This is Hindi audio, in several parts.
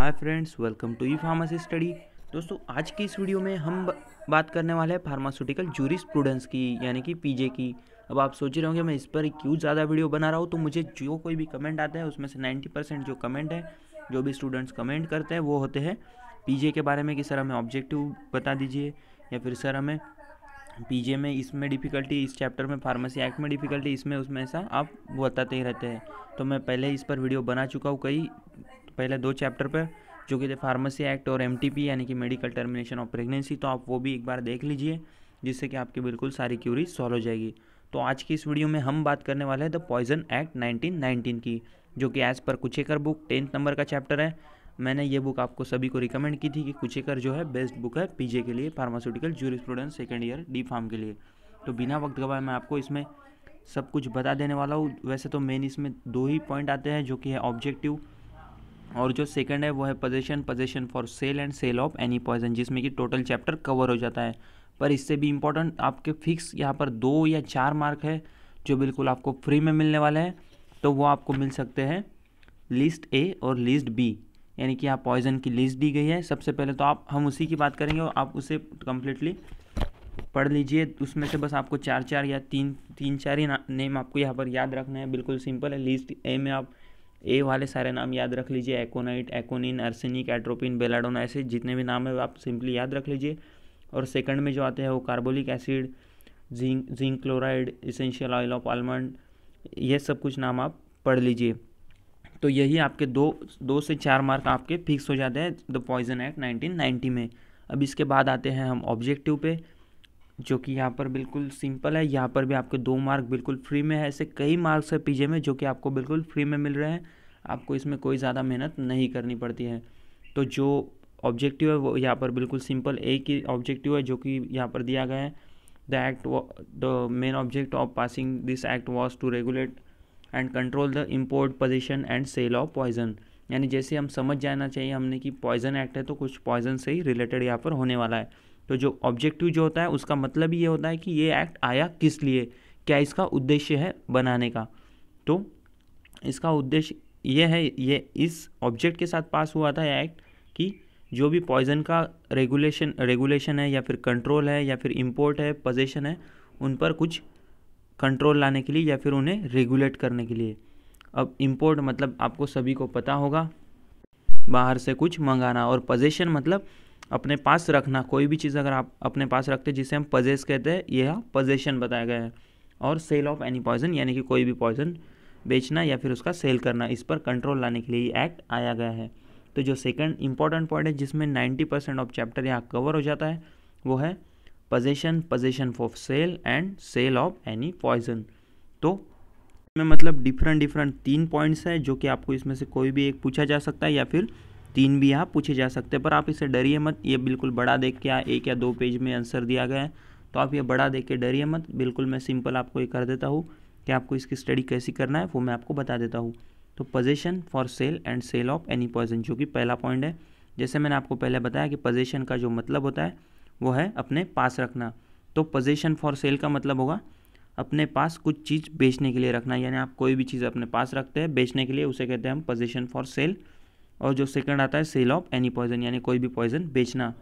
hi friends welcome to E pharmacy study दोस्तों आज की इस वीडियो में हम बात करने वाले हैं फार्मास्यूटिकल जूरी स्टूडेंट्स की यानी कि पीजे की अब आप सोच रहे होंगे मैं इस पर क्यों ज़्यादा वीडियो बना रहा हूँ तो मुझे जो कोई भी कमेंट आता है उसमें से नाइन्टी परसेंट जो कमेंट है जो भी स्टूडेंट्स कमेंट करते हैं वो होते हैं पीजे के बारे में कि सर हमें ऑब्जेक्टिव बता दीजिए या फिर सर हमें पी में इसमें डिफ़िकल्टी इस चैप्टर में फार्मेसी एक्ट में डिफ़िकल्टी इसमें उसमें ऐसा आप बताते ही रहते हैं तो मैं पहले इस पर वीडियो बना चुका हूँ कई पहले दो चैप्टर पर जो कि थे फार्मेसी एक्ट और एम यानी कि मेडिकल टर्मिनेशन ऑफ प्रेगनेंसी तो आप वो भी एक बार देख लीजिए जिससे कि आपकी बिल्कुल सारी क्यूरी सॉल्व हो जाएगी तो आज की इस वीडियो में हम बात करने वाले हैं द पॉइजन एक्ट 1919 की जो कि एज़ पर कुचेकर बुक टेंथ नंबर का चैप्टर है मैंने ये बुक आपको सभी को रिकमेंड की थी कि कुचेकर जो है बेस्ट बुक है पीजे के लिए pharmaceutical student second year D pharm के लिए तो बिना वक्त गवाए मैं आपको इसमें सब कुछ बता देने वाला हूँ वैसे तो मेन इसमें दो ही पॉइंट आते हैं जो कि है ऑब्जेक्टिव और जो सेकंड है वो है possession possession for sale and sale of any poison जिसमें कि टोटल चैप्टर कवर हो जाता है पर इससे भी इम्पोर्टेंट आपके फिक्स यहाँ पर दो या चार मार्क है जो बिल्कुल आपको फ्री में मिलने वाले हैं तो वो आपको मिल सकते हैं लिस्ट ए और लिस्ट बी यानी कि यहाँ पॉइजन की लिस्ट दी गई है सबसे पहले तो आप हम उसी की बात करेंगे और आप उसे कम्प्लीटली पढ़ लीजिए उसमें से बस आपको चार चार या तीन तीन चार ही नेम आपको यहाँ पर याद रखना है बिल्कुल सिंपल है लिस्ट ए में आप ए वाले सारे नाम याद रख लीजिए एकोनाइट एकोनिन अर्सेनिक एट्रोपिन बेलाडोन ऐसे जितने भी नाम है आप सिंपली याद रख लीजिए और सेकंड में जो आते हैं वो carbolic acid zinc zinc chloride essential oil of almond ये सब कुछ नाम आप पढ़ लीजिए तो यही आपके दो दो से चार मार्क आपके फिक्स हो जाते हैं द पॉइजन एक्ट नाइनटीन में अब इसके बाद आते हैं हम ऑब्जेक्टिव पे जो कि यहाँ पर बिल्कुल सिंपल है यहाँ पर भी आपके दो मार्क बिल्कुल फ्री में है ऐसे कई मार्क्स है पीजे में जो कि आपको बिल्कुल फ्री में मिल रहे हैं आपको इसमें कोई ज़्यादा मेहनत नहीं करनी पड़ती है तो जो ऑब्जेक्टिव है वो यहाँ पर बिल्कुल सिंपल एक ही ऑब्जेक्टिव है जो कि यहाँ पर दिया गया है the act the main object of passing this act was to regulate and control the import possession and sale of poison यानी जैसे हम समझ जाना चाहिए हमने कि पॉइजन एक्ट है तो कुछ पॉइजन से ही रिलेटेड यहाँ पर होने वाला है तो जो ऑब्जेक्टिव जो होता है उसका मतलब ये होता है कि ये एक्ट आया किस लिए क्या इसका उद्देश्य है बनाने का तो इसका उद्देश्य ये है ये इस ऑब्जेक्ट के साथ पास हुआ था एक्ट कि जो भी पॉइजन का रेगुलेशन रेगुलेशन है या फिर कंट्रोल है या फिर इम्पोर्ट है पोजेशन है उन पर कुछ कंट्रोल लाने के लिए या फिर उन्हें रेगुलेट करने के लिए अब इम्पोर्ट मतलब आपको सभी को पता होगा बाहर से कुछ मंगाना और पोजेशन मतलब अपने पास रखना कोई भी चीज़ अगर आप अपने पास रखते जिसे हम पजेस कहते हैं यह पजेशन बताया गया है और सेल ऑफ एनी पॉइजन यानी कि कोई भी पॉइजन बेचना या फिर उसका सेल करना इस पर कंट्रोल लाने के लिए एक्ट आया गया है तो जो सेकंड इंपॉर्टेंट पॉइंट है जिसमें 90 परसेंट ऑफ चैप्टर यहाँ कवर हो जाता है वो है possession possession for sale and sale of any poison तो इसमें मतलब डिफरेंट डिफरेंट तीन पॉइंट्स हैं जो कि आपको इसमें से कोई भी एक पूछा जा सकता है या फिर तीन भी यहाँ पूछे जा सकते हैं पर आप इसे डरिए मत ये बिल्कुल बड़ा देख के एक या दो पेज में आंसर दिया गया है तो आप ये बड़ा देख के डरिए मत बिल्कुल मैं सिंपल आपको ये कर देता हूँ कि आपको इसकी स्टडी कैसी करना है वो मैं आपको बता देता हूँ तो possession for sale and sale of any person जो कि पहला पॉइंट है जैसे मैंने आपको पहले बताया कि पोजेशन का जो मतलब होता है वो है अपने पास रखना तो पोजेशन फॉर सेल का मतलब होगा अपने पास कुछ चीज़ बेचने के लिए रखना यानी आप कोई भी चीज़ अपने पास रखते हैं बेचने के लिए उसे कहते हैं हम पोजेशन फॉर सेल और जो सेकंड आता है सेल ऑफ एनी पॉइजन यानी कोई भी पॉइजन बेचना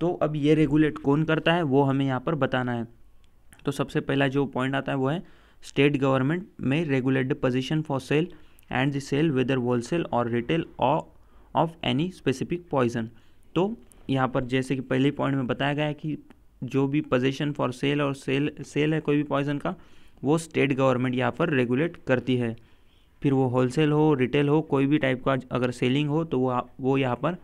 तो अब ये रेगुलेट कौन करता है वो हमें यहाँ पर बताना है तो सबसे पहला जो पॉइंट आता है वो है स्टेट गवर्नमेंट में regulate the possession for sale and the sale whether wholesale और रिटेल और ऑफ एनी स्पेसिफिक पॉइजन तो यहाँ पर जैसे कि पहले पॉइंट में बताया गया है कि जो भी पोजिशन फॉर सेल और सेल सेल है कोई भी पॉइजन का वो स्टेट गवर्नमेंट यहाँ पर रेगुलेट करती है फिर वो होलसेल हो रिटेल हो कोई भी टाइप का अगर सेलिंग हो तो वो वो यहाँ पर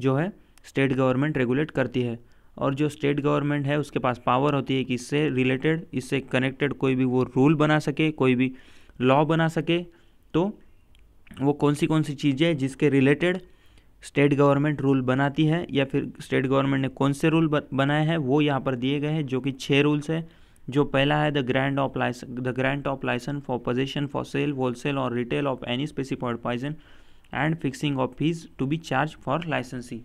जो है स्टेट गवर्नमेंट रेगुलेट करती है और जो स्टेट गवर्नमेंट है उसके पास पावर होती है कि इससे रिलेटेड इससे कनेक्टेड कोई भी वो रूल बना सके कोई भी लॉ बना सके तो वो कौन सी कौन सी चीज़ें जिसके रिलेटेड स्टेट गवर्नमेंट रूल बनाती है या फिर स्टेट गवर्नमेंट ने कौन से रूल बनाए हैं वो यहाँ पर दिए गए हैं जो कि छः रूल्स हैं जो पहला है the grant of license the grant of license for possession for sale wholesale और retail of any specified poison and fixing of fees to be charge for licensee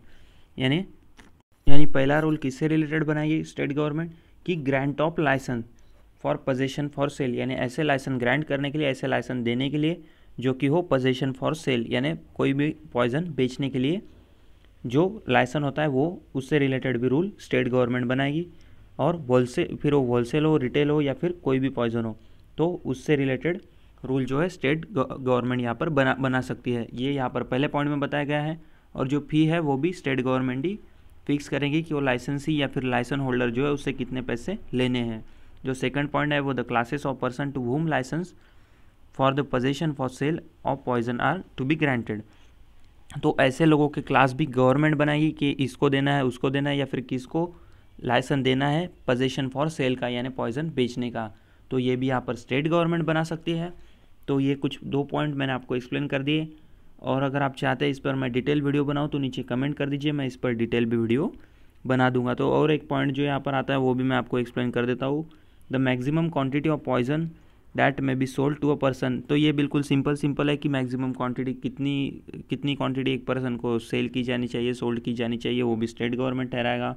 यानी यानी पहला रूल किससे रिलेटेड बनाइए स्टेट गवर्नमेंट कि grant of license for possession for sale यानी ऐसे लाइसेंस ग्रैंड करने के लिए ऐसे लाइसेंस देने के लिए जो कि हो पोजेशन फॉर सेल यानी कोई भी पॉइजन बेचने के लिए जो लाइसेंस होता है वो उससे रिलेटेड भी रूल स्टेट गवर्नमेंट बनाएगी और होलसेल फिर वो होलसेल हो रिटेल हो या फिर कोई भी पॉइजन हो तो उससे रिलेटेड रूल जो है स्टेट गवर्नमेंट यहाँ पर बना बना सकती है ये यहाँ पर पहले पॉइंट में बताया गया है और जो फ़ी है वो भी स्टेट गवर्नमेंट ही फिक्स करेंगी कि वो लाइसेंसी या फिर लाइसेंस होल्डर जो है उससे कितने पैसे लेने हैं जो सेकंड पॉइंट है वो the classes of person to whom license for the possession for sale of poison are to be granted तो ऐसे लोगों के क्लास भी गवर्नमेंट बनाएगी कि इसको देना है उसको देना है या फिर किसको लाइसेंस देना है पोजेशन फॉर सेल का यानी पॉइजन बेचने का तो ये भी यहाँ पर स्टेट गवर्नमेंट बना सकती है तो ये कुछ दो पॉइंट मैंने आपको एक्सप्लेन कर दिए और अगर आप चाहते हैं इस पर मैं डिटेल वीडियो बनाऊँ तो नीचे कमेंट कर दीजिए मैं इस पर डिटेल भी वीडियो बना दूंगा तो और एक पॉइंट जो यहाँ पर आता है वो भी मैं आपको एक्सप्लेन कर देता हूँ the maximum quantity of poison that may be sold to a person तो ये बिल्कुल सिंपल सिंपल है कि मैक्सिमम क्वांटिटी कितनी कितनी क्वांटिटी एक पर्सन को सेल की जानी चाहिए सोल्ड की जानी चाहिए वो भी स्टेट गवर्नमेंट ठहराएगा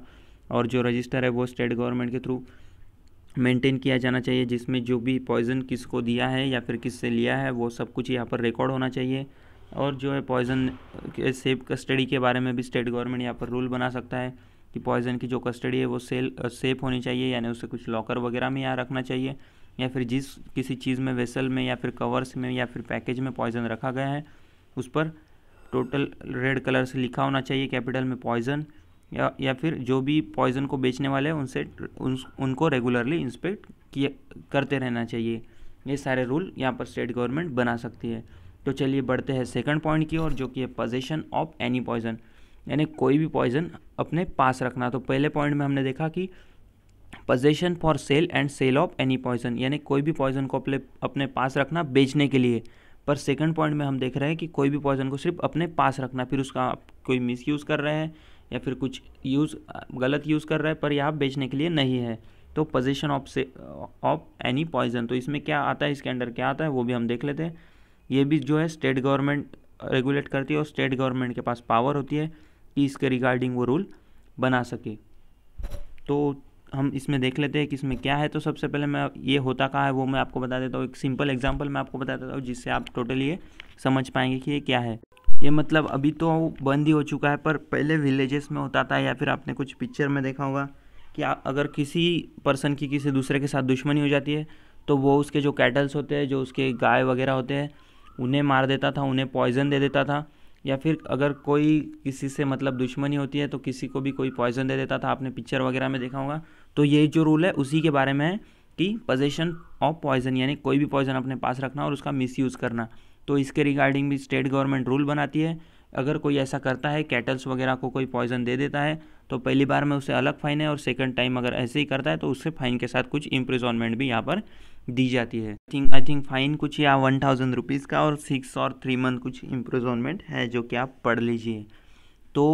और जो रजिस्टर है वो स्टेट गवर्नमेंट के थ्रू मेंटेन किया जाना चाहिए जिसमें जो भी पॉइज़न किसको दिया है या फिर किससे लिया है वो सब कुछ यहाँ पर रिकॉर्ड होना चाहिए और जो है पॉइज़न सेफ कस्टडी के बारे में भी स्टेट गवर्नमेंट यहाँ पर रूल बना सकता है कि पॉइज़न की जो कस्टडी है वो सेल सेफ होनी चाहिए यानी उसे कुछ लॉकर वगैरह में यहाँ रखना चाहिए या फिर जिस किसी चीज़ में वेसल में या फिर कवर्स में या फिर पैकेज में पॉइज़न रखा गया है उस पर टोटल रेड कलर से लिखा होना चाहिए कैपिटल में पॉइज़न या या फिर जो भी पॉइज़न को बेचने वाले हैं उनसे उन, उनको रेगुलरली इंस्पेक्ट किए करते रहना चाहिए ये सारे रूल यहाँ पर स्टेट गवर्नमेंट बना सकती है तो चलिए बढ़ते हैं सेकंड पॉइंट की ओर जो कि है पोजेशन ऑफ एनी पॉइज़न यानी कोई भी पॉइज़न अपने पास रखना तो पहले पॉइंट में हमने देखा कि possession for sale and sale of any poison यानी कोई भी पॉइज़न को अपने अपने पास रखना बेचने के लिए पर सेकंड पॉइंट में हम देख रहे हैं कि कोई भी पॉइज़न को सिर्फ अपने पास रखना फिर उसका आप कोई मिस कर रहे हैं या फिर कुछ यूज़ गलत यूज़ कर रहा है पर यह बेचने के लिए नहीं है तो पोजिशन ऑफ से ऑफ एनी पॉइजन तो इसमें क्या आता है इसके अंडर क्या आता है वो भी हम देख लेते हैं ये भी जो है स्टेट गवर्नमेंट रेगुलेट करती है और स्टेट गवर्नमेंट के पास पावर होती है कि इसके रिगार्डिंग वो रूल बना सके तो हम इसमें देख लेते हैं कि इसमें क्या है तो सबसे पहले मैं ये होता कहाँ है वो मैं आपको बता देता हूँ एक सिंपल एग्जाम्पल मैं आपको बता देता हूँ जिससे आप टोटली ये समझ पाएंगे कि ये क्या है ये मतलब अभी तो बंद ही हो चुका है पर पहले विलेजेस में होता था या फिर आपने कुछ पिक्चर में देखा होगा कि आ, अगर किसी पर्सन की किसी दूसरे के साथ दुश्मनी हो जाती है तो वो उसके जो कैटल्स होते हैं जो उसके गाय वगैरह होते हैं उन्हें मार देता था उन्हें पॉइज़न दे देता था या फिर अगर कोई किसी से मतलब दुश्मनी होती है तो किसी को भी कोई पॉइज़न दे देता था आपने पिक्चर वगैरह में देखा होगा तो ये जो रूल है उसी के बारे में है कि पोजेशन ऑफ पॉइज़न यानी कोई भी पॉइज़न अपने पास रखना और उसका मिसयूज़ करना तो इसके रिगार्डिंग भी स्टेट गवर्नमेंट रूल बनाती है अगर कोई ऐसा करता है कैटल्स वगैरह को कोई पॉइजन दे देता है तो पहली बार में उसे अलग फाइन है और सेकंड टाइम अगर ऐसे ही करता है तो उससे फाइन के साथ कुछ इम्प्रिजॉनमेंट भी यहाँ पर दी जाती है थिंक आई थिंक फाइन कुछ या वन थाउजेंड रुपीज़ का और सिक्स और थ्री मंथ कुछ इम्प्रिजॉनमेंट है जो कि आप पढ़ लीजिए तो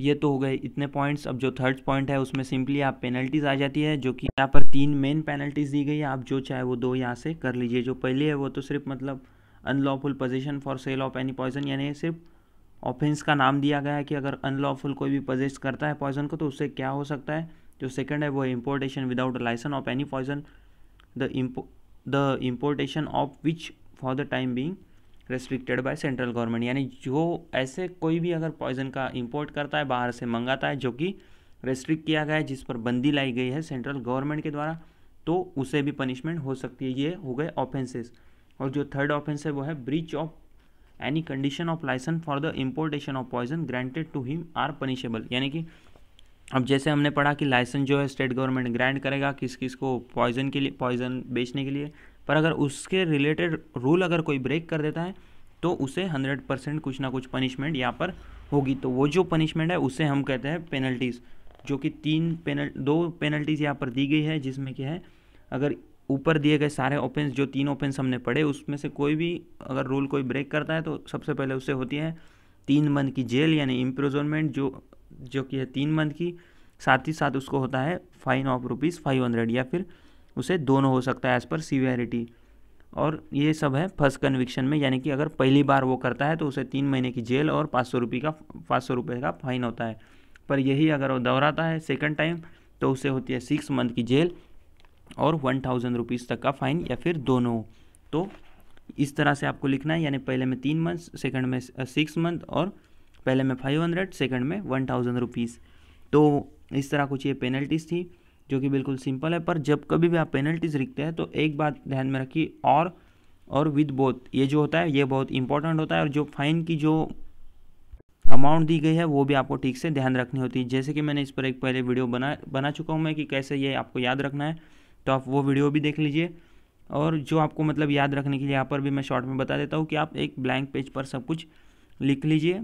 ये तो हो गए इतने पॉइंट्स अब जो थर्ड पॉइंट है उसमें सिंपली आप पेनल्टीज़ आ जाती है जो कि यहाँ पर तीन मेन पेनल्टीज़ दी गई है आप जो चाहे वो दो यहाँ से कर लीजिए जो पहले है वो तो सिर्फ मतलब unlawful possession for sale of any poison यानी सिर्फ ऑफेंस का नाम दिया गया है कि अगर अनलॉफुल कोई भी पोजिस्ट करता है पॉइजन को तो उससे क्या हो सकता है जो सेकंड है वो importation without license of any poison the import the importation of which for the time being restricted by central government यानी जो ऐसे कोई भी अगर पॉइजन का इम्पोर्ट करता है बाहर से मंगाता है जो कि रेस्ट्रिक्ट किया गया है जिस पर बंदी लाई गई है सेंट्रल गवर्नमेंट के द्वारा तो उसे भी पनिशमेंट हो सकती है ये हो गए ऑफेंसेस और जो थर्ड ऑफेंस है वो है breach of any condition of license for the importation of poison granted to him are punishable यानी कि अब जैसे हमने पढ़ा कि लाइसेंस जो है स्टेट गवर्नमेंट ग्रांट करेगा किस किस को पॉइजन के लिए पॉइजन बेचने के लिए पर अगर उसके रिलेटेड रूल अगर कोई ब्रेक कर देता है तो उसे हंड्रेड परसेंट कुछ ना कुछ पनिशमेंट यहाँ पर होगी तो वो जो पनिशमेंट है उसे हम कहते हैं पेनल्टीज़ जो कि तीन पेनल दो पेनल्टीज़ यहाँ पर दी गई है जिसमें क्या है अगर ऊपर दिए गए सारे ओपेंस जो तीन ओपेंस हमने पढ़े उसमें से कोई भी अगर रूल कोई ब्रेक करता है तो सबसे पहले उससे होती है तीन मंथ की जेल यानी इम्प्रोजोनमेंट जो जो कि है तीन मंथ की साथ ही साथ उसको होता है fine of rupees five hundred या फिर उसे दोनों हो सकता है एज़ पर सीवियरिटी और ये सब है फर्स्ट कन्विक्शन में यानी कि अगर पहली बार वो करता है तो उसे तीन महीने की जेल और पाँच सौ रुपये का पाँच सौ रुपये का फाइन होता है पर यही अगर वो दोहराता है सेकेंड टाइम तो उसे होती है सिक्स मंथ की जेल और वन थाउजेंड रुपीज़ तक का फ़ाइन या फिर दोनों तो इस तरह से आपको लिखना है यानी पहले में तीन मंथ सेकंड में सिक्स मंथ और पहले में फाइव हंड्रेड सेकेंड में वन थाउजेंड रुपीज़ तो इस तरह कुछ ये पेनल्टीज़ थी जो कि बिल्कुल सिंपल है पर जब कभी भी आप पेनल्टीज़ लिखते हैं तो एक बात ध्यान में रखिए और और विद बोथ ये जो होता है ये बहुत इंपॉर्टेंट होता है और जो फाइन की जो अमाउंट दी गई है वो भी आपको ठीक से ध्यान रखनी होती है जैसे कि मैंने इस पर एक पहले वीडियो बना बना चुका हूँ मैं कि कैसे ये आपको याद रखना है तो आप वो वीडियो भी देख लीजिए और जो आपको मतलब याद रखने के लिए यहाँ पर भी मैं शॉर्ट में बता देता हूँ कि आप एक ब्लैंक पेज पर सब कुछ लिख लीजिए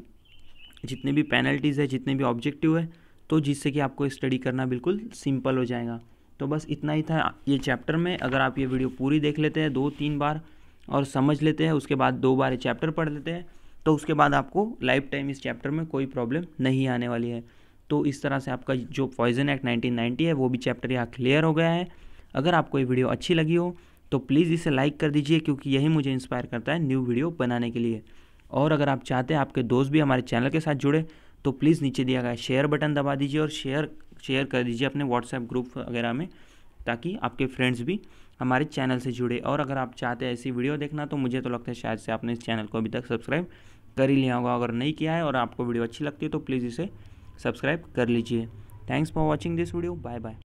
जितने भी पेनल्टीज़ है जितने भी ऑब्जेक्टिव है तो जिससे कि आपको स्टडी करना बिल्कुल सिंपल हो जाएगा तो बस इतना ही था ये चैप्टर में अगर आप ये वीडियो पूरी देख लेते हैं दो तीन बार और समझ लेते हैं उसके बाद दो बार चैप्टर पढ़ लेते हैं तो उसके बाद आपको लाइफ टाइम इस चैप्टर में कोई प्रॉब्लम नहीं आने वाली है तो इस तरह से आपका जो पॉइजन एक्ट 1990 है वो भी चैप्टर यहाँ क्लियर हो गया है अगर आपको ये वीडियो अच्छी लगी हो तो प्लीज़ इसे लाइक कर दीजिए क्योंकि यही मुझे इंस्पायर करता है न्यू वीडियो बनाने के लिए और अगर आप चाहते हैं आपके दोस्त भी हमारे चैनल के साथ जुड़े तो प्लीज़ नीचे दिया गया शेयर बटन दबा दीजिए और शेयर शेयर कर दीजिए अपने व्हाट्सएप ग्रुप वगैरह में ताकि आपके फ्रेंड्स भी हमारे चैनल से जुड़े और अगर आप चाहते हैं ऐसी वीडियो देखना तो मुझे तो लगता है शायद से आपने इस चैनल को अभी तक सब्सक्राइब कर ही लिया होगा अगर नहीं किया है और आपको वीडियो अच्छी लगती है तो प्लीज़ इसे सब्सक्राइब कर लीजिए thanks for watching this video bye bye